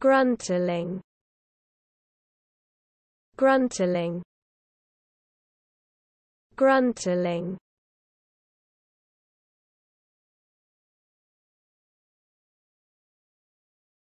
Grunteling Grunteling Grunteling